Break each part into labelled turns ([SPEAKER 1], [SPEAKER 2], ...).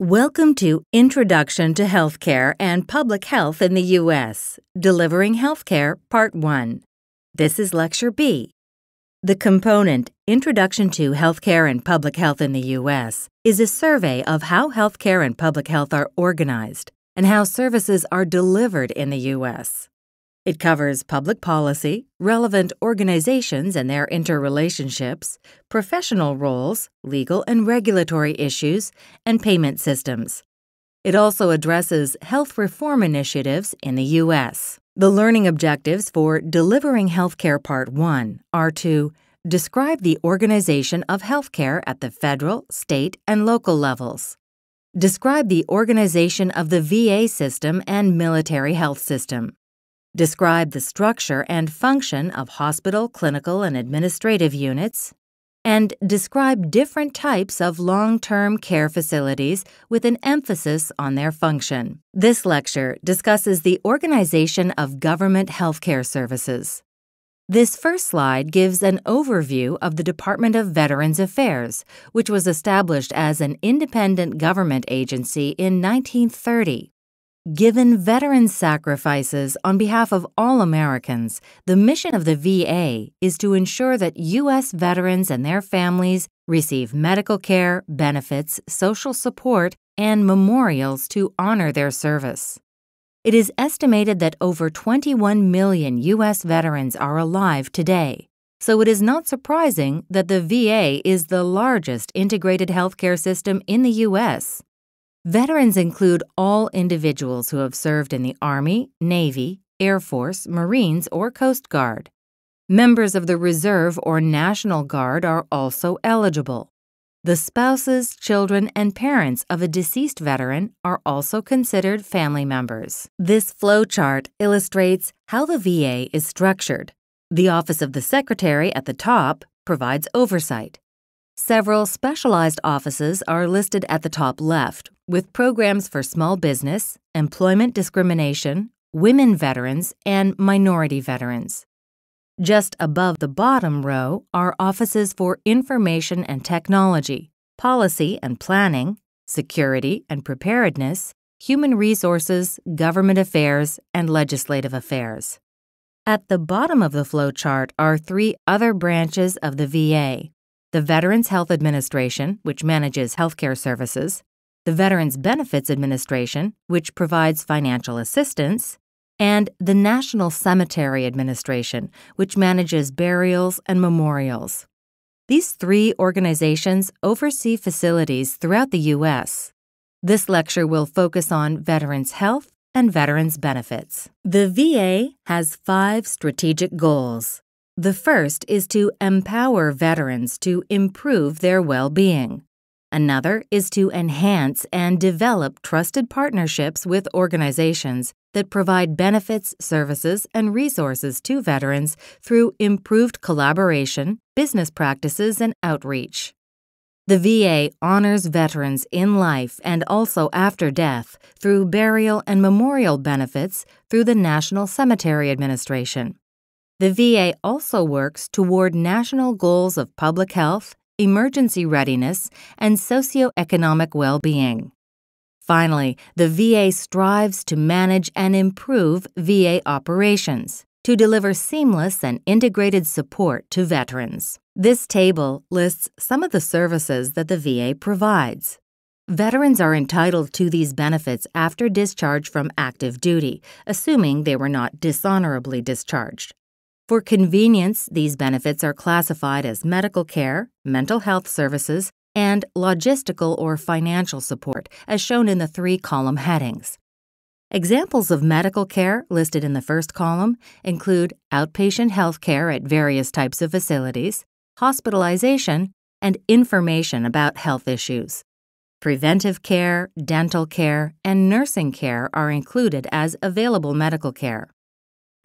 [SPEAKER 1] Welcome to Introduction to Healthcare and Public Health in the U.S. Delivering Healthcare, Part 1. This is Lecture B. The component Introduction to Healthcare and Public Health in the U.S. is a survey of how healthcare and public health are organized and how services are delivered in the U.S. It covers public policy, relevant organizations and their interrelationships, professional roles, legal and regulatory issues, and payment systems. It also addresses health reform initiatives in the U.S. The learning objectives for Delivering Healthcare Part 1 are to describe the organization of healthcare at the federal, state, and local levels, describe the organization of the VA system and military health system, Describe the structure and function of hospital, clinical, and administrative units. And describe different types of long term care facilities with an emphasis on their function. This lecture discusses the organization of government healthcare services. This first slide gives an overview of the Department of Veterans Affairs, which was established as an independent government agency in 1930. Given veteran sacrifices on behalf of all Americans, the mission of the VA is to ensure that U.S. veterans and their families receive medical care, benefits, social support, and memorials to honor their service. It is estimated that over 21 million U.S. veterans are alive today, so it is not surprising that the VA is the largest integrated healthcare system in the U.S. Veterans include all individuals who have served in the Army, Navy, Air Force, Marines, or Coast Guard. Members of the Reserve or National Guard are also eligible. The spouses, children, and parents of a deceased veteran are also considered family members. This flowchart illustrates how the VA is structured. The Office of the Secretary at the top provides oversight. Several specialized offices are listed at the top left, with programs for small business, employment discrimination, women veterans, and minority veterans. Just above the bottom row are offices for information and technology, policy and planning, security and preparedness, human resources, government affairs, and legislative affairs. At the bottom of the flowchart are three other branches of the VA the Veterans Health Administration, which manages healthcare services, the Veterans Benefits Administration, which provides financial assistance, and the National Cemetery Administration, which manages burials and memorials. These three organizations oversee facilities throughout the U.S. This lecture will focus on veterans' health and veterans' benefits. The VA has five strategic goals. The first is to empower veterans to improve their well being. Another is to enhance and develop trusted partnerships with organizations that provide benefits, services, and resources to veterans through improved collaboration, business practices, and outreach. The VA honors veterans in life and also after death through burial and memorial benefits through the National Cemetery Administration. The VA also works toward national goals of public health, emergency readiness, and socioeconomic well being. Finally, the VA strives to manage and improve VA operations to deliver seamless and integrated support to veterans. This table lists some of the services that the VA provides. Veterans are entitled to these benefits after discharge from active duty, assuming they were not dishonorably discharged. For convenience, these benefits are classified as medical care, mental health services, and logistical or financial support, as shown in the three column headings. Examples of medical care listed in the first column include outpatient health care at various types of facilities, hospitalization, and information about health issues. Preventive care, dental care, and nursing care are included as available medical care.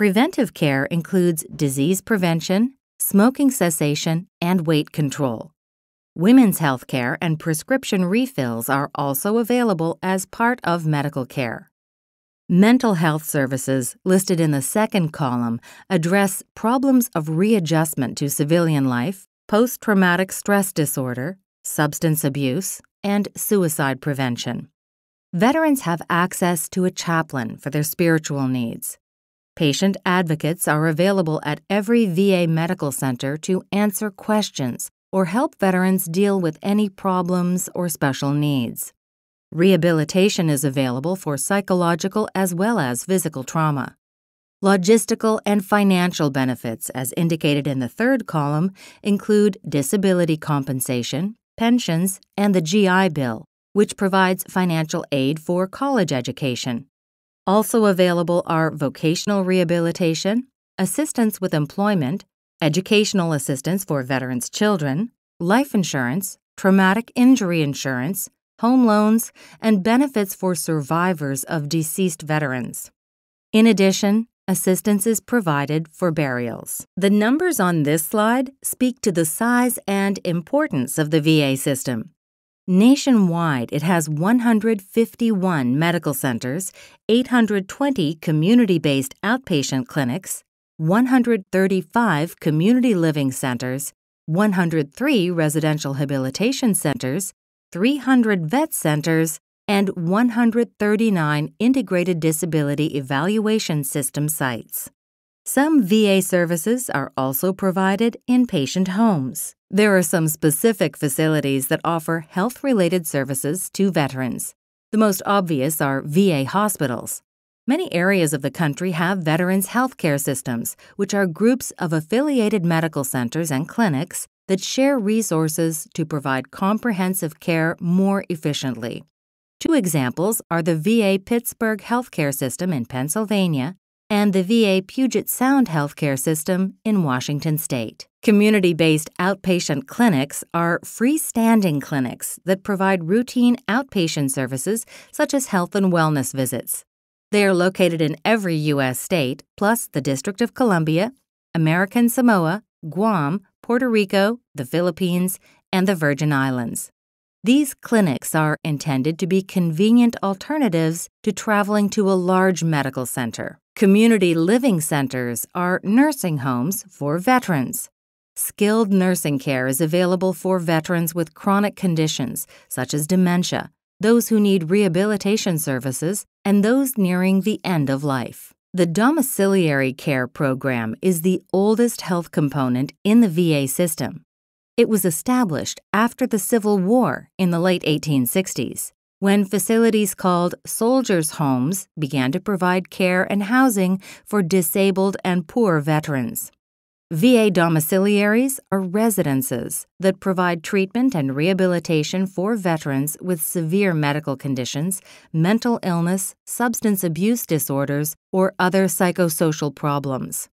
[SPEAKER 1] Preventive care includes disease prevention, smoking cessation, and weight control. Women's health care and prescription refills are also available as part of medical care. Mental health services, listed in the second column, address problems of readjustment to civilian life, post traumatic stress disorder, substance abuse, and suicide prevention. Veterans have access to a chaplain for their spiritual needs. Patient advocates are available at every VA medical center to answer questions or help veterans deal with any problems or special needs. Rehabilitation is available for psychological as well as physical trauma. Logistical and financial benefits, as indicated in the third column, include disability compensation, pensions, and the GI Bill, which provides financial aid for college education. Also available are vocational rehabilitation, assistance with employment, educational assistance for veterans' children, life insurance, traumatic injury insurance, home loans, and benefits for survivors of deceased veterans. In addition, assistance is provided for burials. The numbers on this slide speak to the size and importance of the VA system. Nationwide, it has 151 medical centers, 820 community based outpatient clinics, 135 community living centers, 103 residential habilitation centers, 300 vet centers, and 139 integrated disability evaluation system sites. Some VA services are also provided in patient homes. There are some specific facilities that offer health related services to veterans. The most obvious are VA hospitals. Many areas of the country have veterans health care systems, which are groups of affiliated medical centers and clinics that share resources to provide comprehensive care more efficiently. Two examples are the VA Pittsburgh Healthcare System in Pennsylvania and the VA Puget Sound healthcare system in Washington state. Community based outpatient clinics are freestanding clinics that provide routine outpatient services such as health and wellness visits. They are located in every U.S. state, plus the District of Columbia, American Samoa, Guam, Puerto Rico, the Philippines, and the Virgin Islands. These clinics are intended to be convenient alternatives to traveling to a large medical center. Community living centers are nursing homes for veterans. Skilled nursing care is available for veterans with chronic conditions, such as dementia, those who need rehabilitation services, and those nearing the end of life. The domiciliary care program is the oldest health component in the VA system. It was established after the Civil War in the late 1860s, when facilities called soldiers' homes began to provide care and housing for disabled and poor veterans. VA domiciliaries are residences that provide treatment and rehabilitation for veterans with severe medical conditions, mental illness, substance abuse disorders, or other psychosocial problems.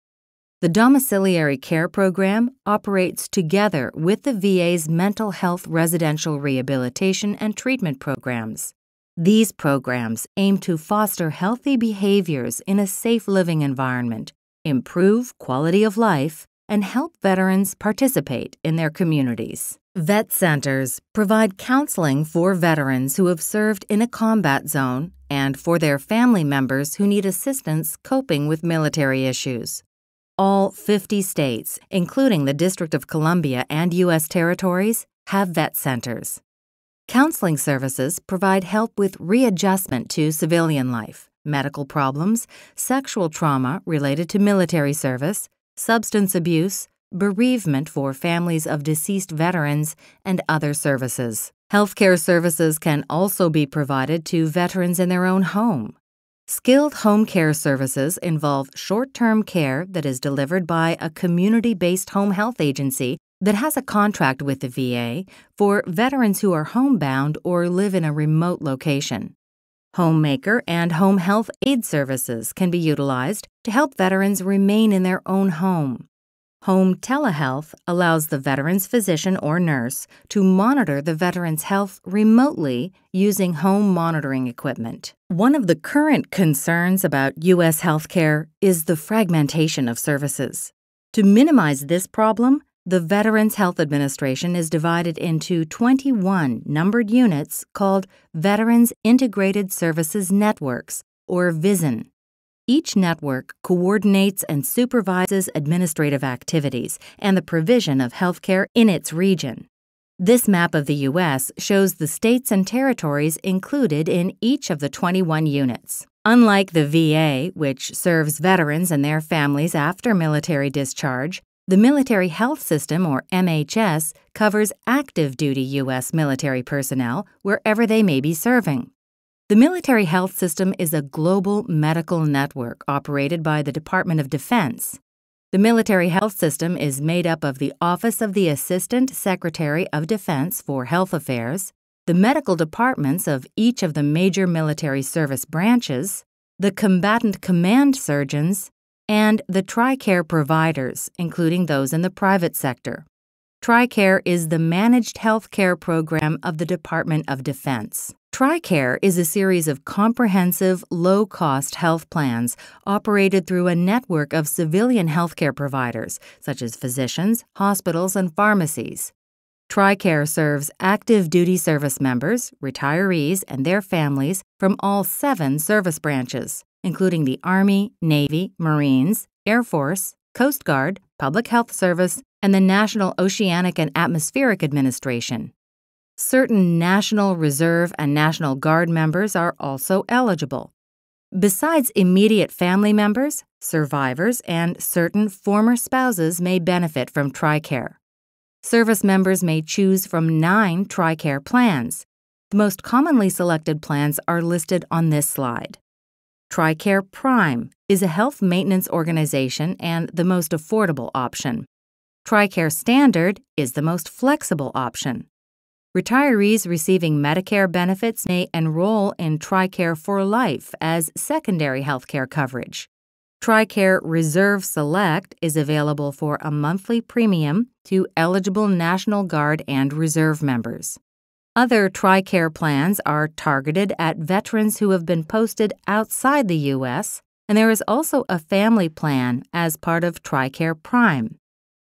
[SPEAKER 1] The domiciliary care program operates together with the VA's mental health residential rehabilitation and treatment programs. These programs aim to foster healthy behaviors in a safe living environment, improve quality of life, and help veterans participate in their communities. Vet centers provide counseling for veterans who have served in a combat zone and for their family members who need assistance coping with military issues all 50 states, including the District of Columbia and U.S. territories, have vet centers. Counseling services provide help with readjustment to civilian life, medical problems, sexual trauma related to military service, substance abuse, bereavement for families of deceased veterans, and other services. Healthcare services can also be provided to veterans in their own home. Skilled home care services involve short term care that is delivered by a community based home health agency that has a contract with the VA for veterans who are homebound or live in a remote location. Homemaker and home health aid services can be utilized to help veterans remain in their own home. Home telehealth allows the veteran's physician or nurse to monitor the veteran's health remotely using home monitoring equipment. One of the current concerns about U.S. healthcare is the fragmentation of services. To minimize this problem, the Veterans Health Administration is divided into 21 numbered units called Veterans Integrated Services Networks, or VISN. Each network coordinates and supervises administrative activities and the provision of healthcare in its region. This map of the U.S. shows the states and territories included in each of the 21 units. Unlike the VA, which serves veterans and their families after military discharge, the Military Health System, or MHS, covers active duty U.S. military personnel wherever they may be serving. The military health system is a global medical network operated by the Department of Defense. The military health system is made up of the Office of the Assistant Secretary of Defense for Health Affairs, the medical departments of each of the major military service branches, the combatant command surgeons, and the TRICARE providers, including those in the private sector. TRICARE is the managed health care program of the Department of Defense. TRICARE is a series of comprehensive, low cost health plans operated through a network of civilian healthcare providers, such as physicians, hospitals, and pharmacies. TRICARE serves active duty service members, retirees, and their families from all seven service branches, including the Army, Navy, Marines, Air Force, Coast Guard, Public Health Service, and the National Oceanic and Atmospheric Administration. Certain National Reserve and National Guard members are also eligible. Besides immediate family members, survivors, and certain former spouses may benefit from TRICARE. Service members may choose from nine TRICARE plans. The most commonly selected plans are listed on this slide. TRICARE Prime is a health maintenance organization and the most affordable option. TRICARE Standard is the most flexible option. Retirees receiving Medicare benefits may enroll in TRICARE for Life as secondary health care coverage. TRICARE Reserve Select is available for a monthly premium to eligible National Guard and Reserve members. Other TRICARE plans are targeted at veterans who have been posted outside the U.S., and there is also a family plan as part of TRICARE Prime.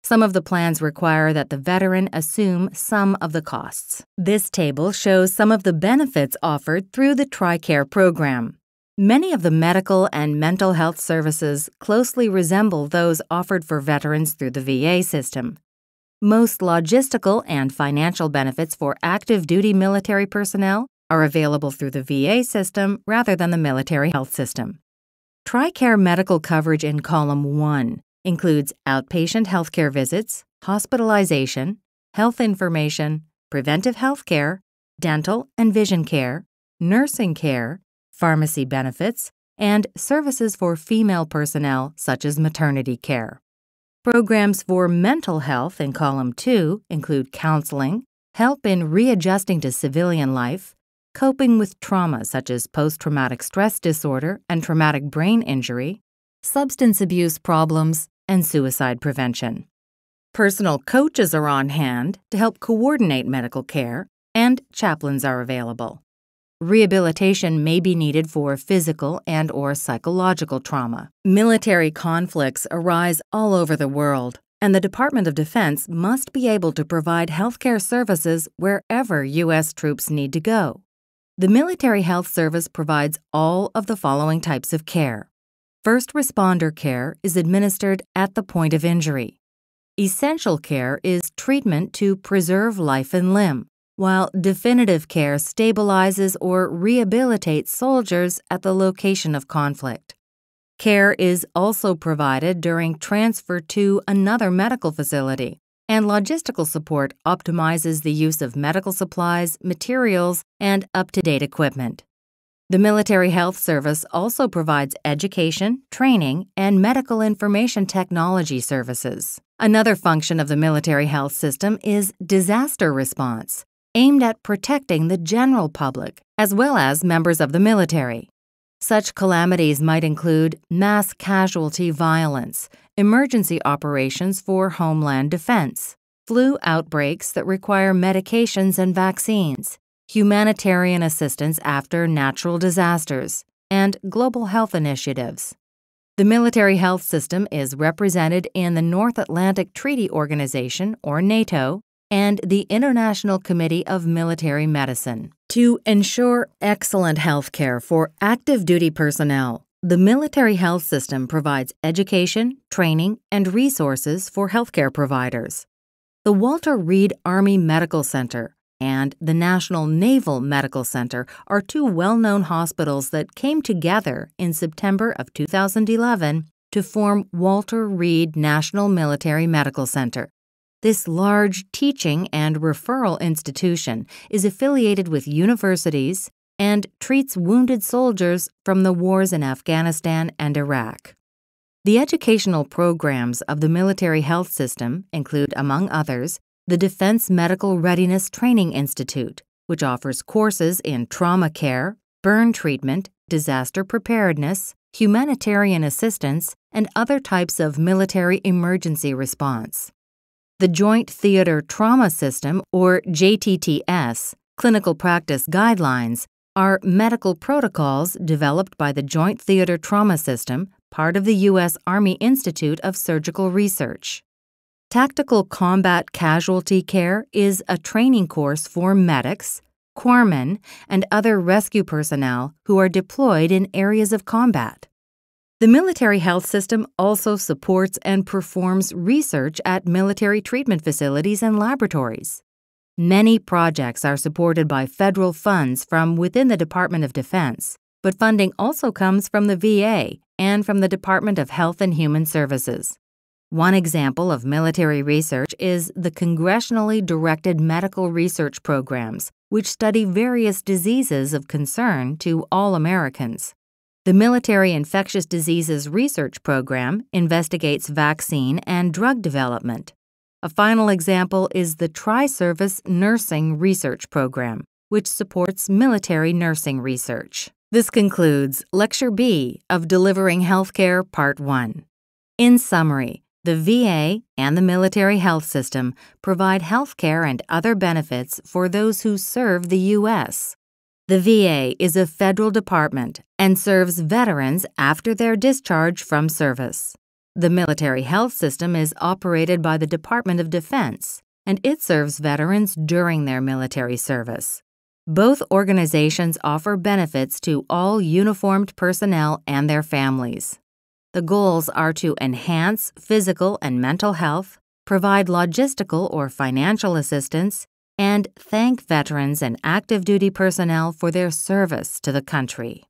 [SPEAKER 1] Some of the plans require that the veteran assume some of the costs. This table shows some of the benefits offered through the TRICARE program. Many of the medical and mental health services closely resemble those offered for veterans through the VA system. Most logistical and financial benefits for active duty military personnel are available through the VA system rather than the military health system. TRICARE medical coverage in column 1 includes outpatient healthcare visits, hospitalization, health information, preventive health care, dental and vision care, nursing care, pharmacy benefits, and services for female personnel such as maternity care. Programs for mental health in column 2 include counseling, help in readjusting to civilian life, coping with trauma such as post traumatic stress disorder and traumatic brain injury, substance abuse problems, and suicide prevention. Personal coaches are on hand to help coordinate medical care, and chaplains are available. Rehabilitation may be needed for physical and or psychological trauma. Military conflicts arise all over the world, and the Department of Defense must be able to provide healthcare services wherever US troops need to go. The Military Health Service provides all of the following types of care: First responder care is administered at the point of injury. Essential care is treatment to preserve life and limb, while definitive care stabilizes or rehabilitates soldiers at the location of conflict. Care is also provided during transfer to another medical facility, and logistical support optimizes the use of medical supplies, materials, and up to date equipment. The Military Health Service also provides education, training, and medical information technology services. Another function of the military health system is disaster response, aimed at protecting the general public as well as members of the military. Such calamities might include mass casualty violence, emergency operations for homeland defense, flu outbreaks that require medications and vaccines, humanitarian assistance after natural disasters, and global health initiatives. The military health system is represented in the North Atlantic Treaty Organization, or NATO, and the International Committee of Military Medicine. To ensure excellent health care for active duty personnel, the military health system provides education, training, and resources for healthcare providers. The Walter Reed Army Medical Center and the National Naval Medical Center are two well known hospitals that came together in September of 2011 to form Walter Reed National Military Medical Center. This large teaching and referral institution is affiliated with universities and treats wounded soldiers from the wars in Afghanistan and Iraq. The educational programs of the military health system include, among others, the Defense Medical Readiness Training Institute, which offers courses in trauma care, burn treatment, disaster preparedness, humanitarian assistance, and other types of military emergency response. The Joint Theater Trauma System, or JTTS, clinical practice guidelines are medical protocols developed by the Joint Theater Trauma System, part of the U.S. Army Institute of Surgical Research. Tactical Combat Casualty Care is a training course for medics, corpsmen, and other rescue personnel who are deployed in areas of combat. The military health system also supports and performs research at military treatment facilities and laboratories. Many projects are supported by federal funds from within the Department of Defense, but funding also comes from the VA and from the Department of Health and Human Services. One example of military research is the congressionally directed medical research programs, which study various diseases of concern to all Americans. The Military Infectious Diseases Research Program investigates vaccine and drug development. A final example is the Tri Service Nursing Research Program, which supports military nursing research. This concludes Lecture B of Delivering Healthcare Part 1. In summary, the VA and the military health system provide health care and other benefits for those who serve the U.S. The VA is a federal department and serves veterans after their discharge from service. The military health system is operated by the Department of Defense, and it serves veterans during their military service. Both organizations offer benefits to all uniformed personnel and their families. The goals are to enhance physical and mental health, provide logistical or financial assistance, and thank veterans and active duty personnel for their service to the country.